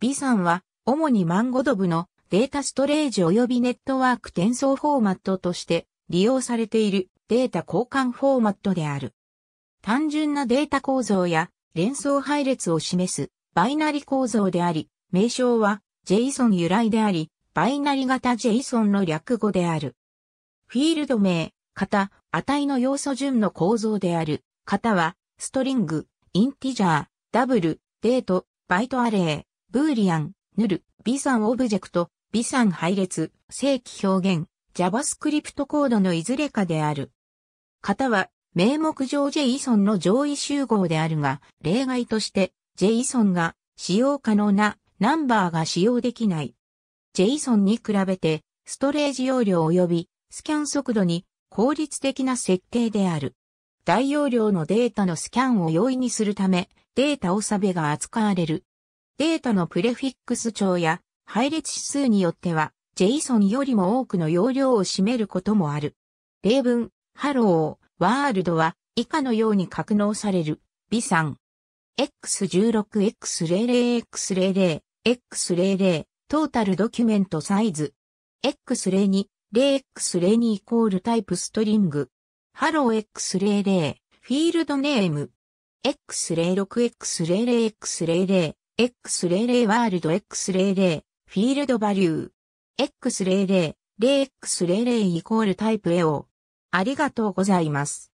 B さんは、主にマンゴドブのデータストレージ及びネットワーク転送フォーマットとして利用されているデータ交換フォーマットである。単純なデータ構造や連想配列を示すバイナリ構造であり、名称は JSON 由来であり、バイナリ型 JSON の略語である。フィールド名、型、値の要素順の構造である。型は、ストリング、インティジャー、ダブル、デート、バイトアレイ、ブーリアン、ヌル、ビサンオブジェクト、ビサン配列、正規表現、JavaScript コードのいずれかである。型は、名目上 JSON の上位集合であるが、例外として JSON が使用可能なナンバーが使用できない。JSON に比べて、ストレージ容量及びスキャン速度に効率的な設計である。大容量のデータのスキャンを容易にするため、データを差が扱われるデータのプレフィックス帳や配列指数によっては JSON よりも多くの容量を占めることもある。例文、ハロー、ワールドは以下のように格納される B3。X16、X00、X00、X00、トータルドキュメントサイズ。X02、0X02 イコールタイプストリング。ハロー X00、フィールドネーム。X06、X00、X00、X00 ワールド X00 フィールドバリュー X00 0x00 イコールタイプ AO ありがとうございます。